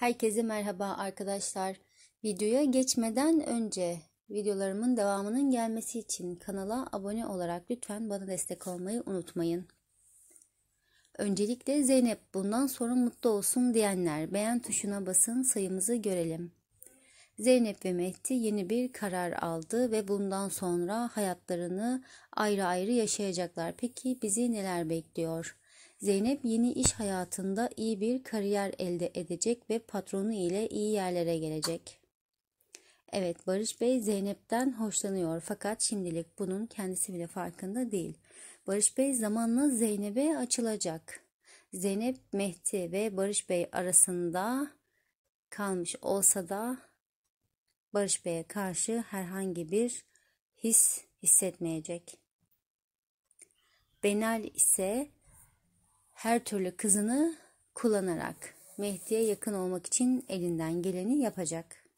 Herkese merhaba arkadaşlar. Videoya geçmeden önce videolarımın devamının gelmesi için kanala abone olarak lütfen bana destek olmayı unutmayın. Öncelikle Zeynep bundan sonra mutlu olsun diyenler beğen tuşuna basın sayımızı görelim. Zeynep ve Mehdi yeni bir karar aldı ve bundan sonra hayatlarını ayrı ayrı yaşayacaklar. Peki bizi neler bekliyor? Zeynep yeni iş hayatında iyi bir kariyer elde edecek ve patronu ile iyi yerlere gelecek. Evet Barış Bey Zeynep'ten hoşlanıyor fakat şimdilik bunun kendisi bile farkında değil. Barış Bey zamanla Zeynep'e açılacak. Zeynep Mehdi ve Barış Bey arasında kalmış olsa da Barış Bey'e karşı herhangi bir his hissetmeyecek. Benal ise her türlü kızını kullanarak Mehdi'ye yakın olmak için elinden geleni yapacak.